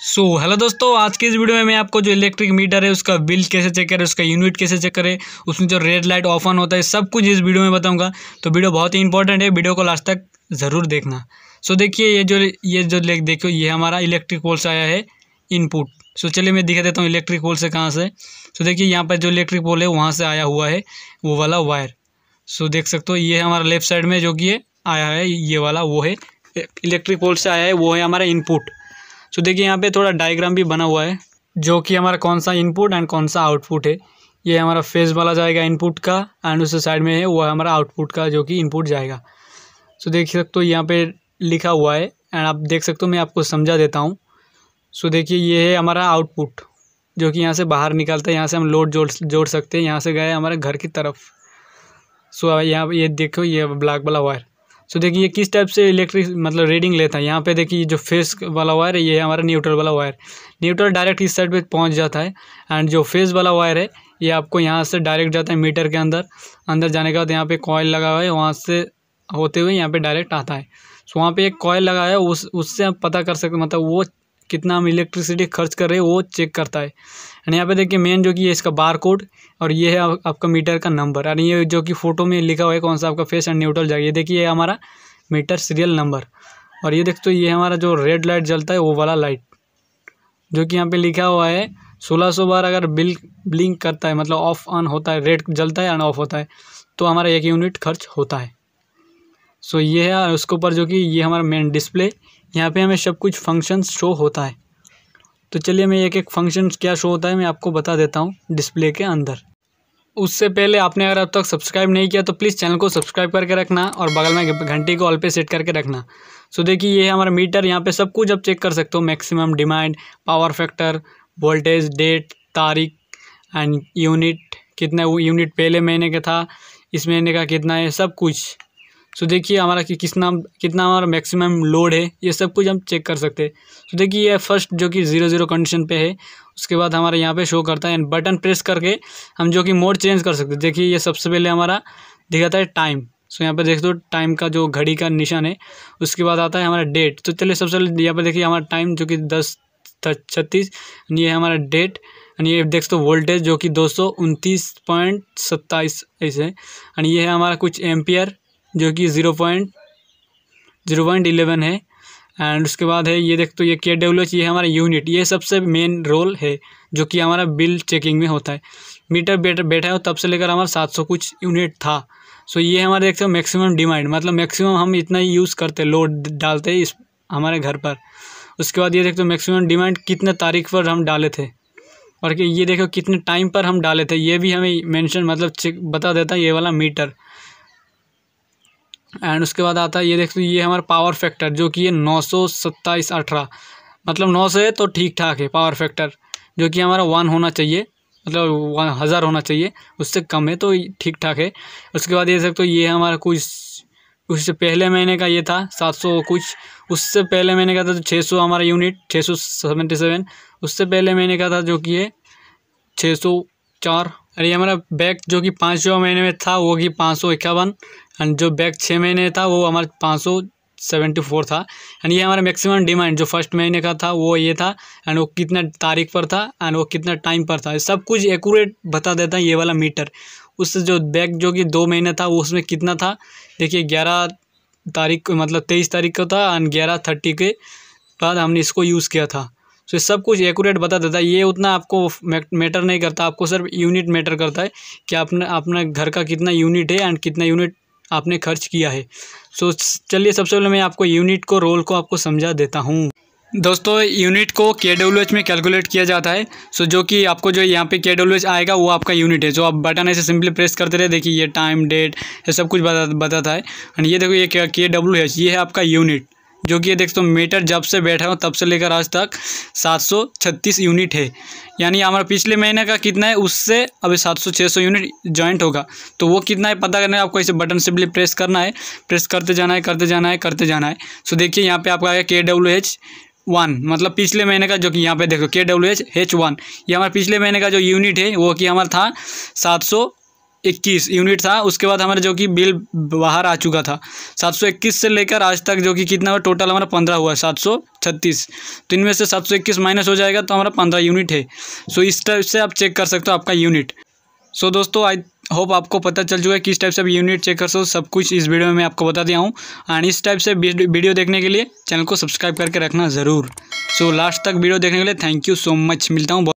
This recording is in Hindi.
सो so, हेलो दोस्तों आज के इस वीडियो में मैं आपको जो इलेक्ट्रिक मीटर है उसका बिल कैसे चेक करें उसका यूनिट कैसे चेक करें उसमें जो रेड लाइट ऑफ ऑन होता है सब कुछ इस वीडियो में बताऊंगा तो वीडियो बहुत ही इंपॉर्टेंट है वीडियो को लास्ट तक ज़रूर देखना सो so, देखिए ये जो ये जो देखो ये हमारा इलेक्ट्रिक पोल से आया है इनपुट सो so, चलिए मैं दिखा देता हूँ इलेक्ट्रिक पोल से कहाँ से सो so, देखिए यहाँ पर जो इलेक्ट्रिक पोल है वहाँ से आया हुआ है वो वाला वायर सो so, देख सकते हो ये हमारा लेफ्ट साइड में जो कि आया है ये वाला वो है इलेक्ट्रिक पोल से आया है वो है हमारा इनपुट तो देखिए यहाँ पे थोड़ा डायग्राम भी बना हुआ है जो कि हमारा कौन सा इनपुट एंड कौन सा आउटपुट है ये हमारा फेज वाला जाएगा इनपुट का एंड उस साइड में है वो है हमारा आउटपुट का जो कि इनपुट जाएगा सो देख सकते हो यहाँ पे लिखा हुआ है एंड आप देख सकते हो मैं आपको समझा देता हूँ सो देखिए ये है हमारा आउटपुट जो कि यहाँ से बाहर निकलता है यहाँ से हम लोड जोड़ जोड़ सकते हैं यहाँ से गए हमारे घर की तरफ सो यहाँ ये देखो ये ब्लैक वाला वायर सो देखिए ये किस टाइप से इलेक्ट्रिक मतलब रीडिंग लेता है यहाँ पे देखिए जो फेस वाला वायर है ये हमारा न्यूट्रल वाला वायर न्यूट्रल डायरेक्ट इस साइड पे पहुँच जाता है एंड जो फेस वाला वायर है ये आपको यहाँ से डायरेक्ट जाता है मीटर के अंदर अंदर जाने के बाद यहाँ पर कॉयल लगा हुआ है वहाँ से होते हुए यहाँ पर डायरेक्ट आता है सो वहाँ पर एक कॉयल लगा है उस उससे आप पता कर सकते मतलब वो कितना हम इलेक्ट्रिसिटी खर्च कर रहे हैं वो चेक करता है एंड यहाँ पे देखिए मेन जो कि है इसका बार कोड और ये है आप, आपका मीटर का नंबर और ये जो कि फ़ोटो में लिखा हुआ है कौन सा आपका फेस एंड न्यूट्रल जाएगा ये देखिए हमारा मीटर सीरियल नंबर और ये देखते हो ये हमारा जो रेड लाइट जलता है वो वाला लाइट जो कि यहाँ पर लिखा हुआ है सोलह सौ बार अगर बिल ब्लिंक करता है मतलब ऑफ ऑन होता है रेड जलता है एंड ऑफ होता है तो हमारा एक यूनिट खर्च होता है सो ये है उसके ऊपर जो कि ये हमारा मेन डिस्प्ले यहाँ पे हमें सब कुछ फंक्शन शो होता है तो चलिए मैं एक एक फंक्शन क्या शो होता है मैं आपको बता देता हूँ डिस्प्ले के अंदर उससे पहले आपने अगर अब तक सब्सक्राइब नहीं किया तो प्लीज़ चैनल को सब्सक्राइब करके रखना और बगल में घंटी को ऑल पे सेट करके रखना सो देखिए ये हमारा मीटर यहाँ पे सब कुछ आप चेक कर सकते हो maximum demand power factor voltage date तारीख एंड यूनिट कितना यूनिट पहले महीने का था इस महीने का कितना है सब कुछ सो देखिए हमारा कि किस नाम कितना हमारा मैक्सिमम लोड है ये सब कुछ हम चेक कर सकते हैं सो देखिए ये फर्स्ट जो कि ज़ीरो ज़ीरो कंडीशन पे है उसके बाद हमारा यहाँ पे शो करता है बटन प्रेस करके हम जो कि मोड चेंज कर सकते हैं देखिए ये सबसे पहले हमारा दिखाता है टाइम सो यहाँ पे देख दो टाइम का जो घड़ी का निशान है उसके बाद आता है हमारा डेट तो चलिए सबसे पहले यहाँ पर देखिए हमारा टाइम जो कि दस छत्तीस ये हमारा डेट एंड ये देख दो वोल्टेज जो कि दो सौ उनतीस पॉइंट सत्ताईस ऐसे एंड ये है हमारा कुछ एम्पियर जो कि zero point zero point eleven है एंड उसके बाद है ये देख तो ये के डब्ल्यू एच ये हमारा यूनिट ये सबसे मेन रोल है जो कि हमारा बिल चेकिंग में होता है मीटर बैठ बैठा है तब से लेकर हमारा सात सौ कुछ यूनिट था सो ये हमारे देखते हो मैक्सिमम डिमांड मतलब मैक्सिमम हम इतना ही यूज़ करते लोड डालते इस हमारे घर पर उसके बाद ये देखते हो मैक्सिमम डिमांड कितने तारीख पर हम डाले थे और ये देखो कितने टाइम पर हम डाले थे ये भी हमें मेंशन मतलब चेक बता देता है ये वाला मीटर एंड उसके बाद आता है ये देख ये हमारा पावर फैक्टर जो कि ये नौ सौ सत्ताईस अठारह मतलब नौ सौ है तो ठीक ठाक है पावर फैक्टर जो कि हमारा वन होना चाहिए मतलब वन हज़ार होना चाहिए उससे कम है तो ठीक ठाक है उसके बाद ये सकते तो ये हमारा कुछ उससे पहले महीने का ये था सात सौ कुछ उससे पहले महीने का था तो छः सौ हमारा यूनिट छः सौ सेवेंटी सेवन उससे पहले महीने का था जो कि है छः सौ चार और ये हमारा बैग जो कि पाँच छः महीने में था वो कि पाँच सौ इक्यावन एंड जो बैग छः महीने था वो हमारा पाँच सौ सेवेंटी फोर था एंड ये हमारा मैक्सिमम डिमांड जो फर्स्ट महीने का था वो ये था एंड वो कितना तारीख पर था एंड वो कितना टाइम पर था सब कुछ एकूरेट बता देता है ये वाला मीटर उससे जो बैग जो कि दो महीने था वो उसमें कितना था देखिए ग्यारह तारीख मतलब तेईस तारीख को था एंड ग्यारह थर्टी के बाद हमने इसको यूज़ किया था ये सब कुछ एक्यूरेट बता देता है ये उतना आपको मैटर नहीं करता आपको सिर्फ यूनिट मैटर करता है कि आपने अपना घर का कितना यूनिट है एंड कितना यूनिट आपने खर्च किया है सो चलिए सबसे पहले मैं आपको यूनिट को रोल को आपको समझा देता हूँ दोस्तों यूनिट को के डब्ल्यू एच में कैलकुलेट किया जाता है सो जो कि आपको जो यहाँ पे के डब्ल्यू एच आएगा वो आपका यूनिट है जो आप बटन ऐसे सिंपली प्रेस करते रहे देखिए ये टाइम डेट ये सब कुछ बता बताता है एंड ये देखो ये के डब्ल्यू एच ये है आपका यूनिट जो कि ये देख सो मीटर जब से बैठा हूँ तब से लेकर आज तक 736 यूनिट है यानी हमारा पिछले महीने का कितना है उससे अभी 700-600 यूनिट जॉइंट होगा तो वो कितना है पता करना है आपको ऐसे बटन सिंपली प्रेस करना है प्रेस करते जाना है करते जाना है करते जाना है सो देखिए यहाँ पे आपका आएगा के डब्ल्यू एच वन मतलब पिछले महीने का जो कि यहाँ पे देखो के डब्ल्यू एच एच वन ये हमारा पिछले महीने का जो यूनिट है वो कि हमारा था सात सौ इक्कीस यूनिट था उसके बाद हमारा जो कि बिल बाहर आ चुका था सात सौ इक्कीस से लेकर आज तक जो कि कितना हुआ टोटल हमारा पंद्रह हुआ है सात सौ छत्तीस तो इनमें से सात सौ इक्कीस माइनस हो जाएगा तो हमारा पंद्रह यूनिट है सो इस टाइप से आप चेक कर सकते हो आपका यूनिट सो दोस्तों आई होप आपको पता चल चुका है किस टाइप से आप यूनिट चेक कर सो सब कुछ इस वीडियो में मैं आपको बता दिया हूँ एंड इस टाइप से वीडियो देखने के लिए चैनल को सब्सक्राइब करके रखना ज़रूर सो लास्ट तक वीडियो देखने के लिए थैंक यू सो मच मिलता हूँ